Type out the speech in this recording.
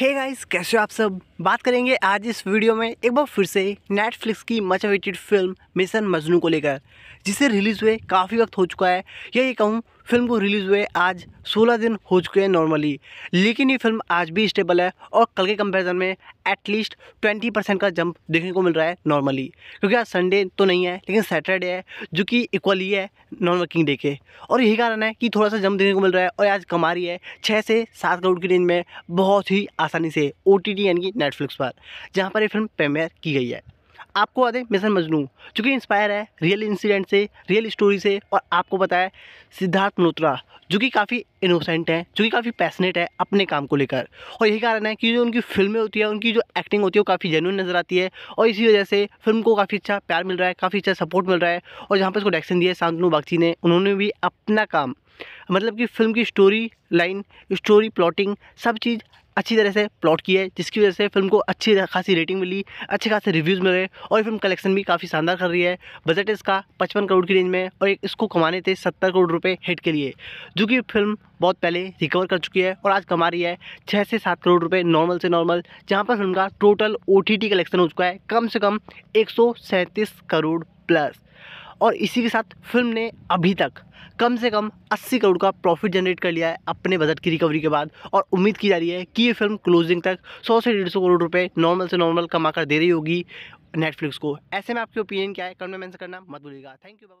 हे hey guys कैसे हो आप सब बात करेंगे आज इस वीडियो में एक बार फिर से नेटफ्लिक्स की much awaited film Mission Majnu को लेकर जिसे रिलीज़ हुए काफ़ी वक्त हो चुका है या ये कहूँ फिल्म को रिलीज़ हुए आज 16 दिन हो चुके हैं नॉर्मली लेकिन ये फिल्म आज भी स्टेबल है और कल के कंपैरिजन में एटलीस्ट 20 परसेंट का जंप देखने को मिल रहा है नॉर्मली क्योंकि आज संडे तो नहीं है लेकिन सैटरडे है जो कि इक्वली है नॉन वर्किंग डे के और यही कारण है कि थोड़ा सा जंप देखने को मिल रहा है और आज कमा रही है छः से सात करोड़ की रेंज में बहुत ही आसानी से ओ टी यानी कि नेटफ्लिक्स पर जहाँ पर ये फिल्म प्रेमियर की गई है आपको बता दें मिशन मजनू जो कि इंस्पायर है रियल इंसिडेंट से रियल स्टोरी से और आपको बताया सिद्धार्थ मल्होत्रा जो कि काफ़ी इनोसेंट हैं जो कि काफ़ी पैसनेट है अपने काम को लेकर और यही कारण है कि जो उनकी फिल्में होती है उनकी जो एक्टिंग होती है वो काफ़ी जेनुअन नज़र आती है और इसी वजह से फिल्म को काफ़ी अच्छा प्यार मिल रहा है काफ़ी अच्छा सपोर्ट मिल रहा है और जहाँ पर उसको डायरेक्शन दिया है शांतनु बागची ने उन्होंने भी अपना काम मतलब कि फिल्म की स्टोरी लाइन स्टोरी प्लॉटिंग सब चीज़ अच्छी तरह से प्लॉट किया है जिसकी वजह से फिल्म को अच्छी खासी रेटिंग मिली अच्छे खासे रिव्यूज़ मिले और फिल्म कलेक्शन भी काफ़ी शानदार कर रही है बजट इसका पचपन करोड़ की रेंज में और एक इसको कमाने थे सत्तर करोड़ रुपए हिट के लिए जो कि फिल्म बहुत पहले रिकवर कर चुकी है और आज कमा रही है छः से सात करोड़ रुपए नॉर्मल से नॉर्मल जहाँ पर फिल्म का टोटल ओ कलेक्शन हो चुका है कम से कम एक करोड़ प्लस और इसी के साथ फिल्म ने अभी तक कम से कम 80 करोड़ का प्रॉफिट जनरेट कर लिया है अपने बजट की रिकवरी के बाद और उम्मीद की जा रही है कि ये फिल्म क्लोजिंग तक 100 से 150 करोड़ रुपए नॉर्मल से नॉर्मल कमा कर दे रही होगी नेटफ्लिक्स को ऐसे में आपकी ओपिनियन क्या है कमेंट में करना मत भूलिएगा थैंक यू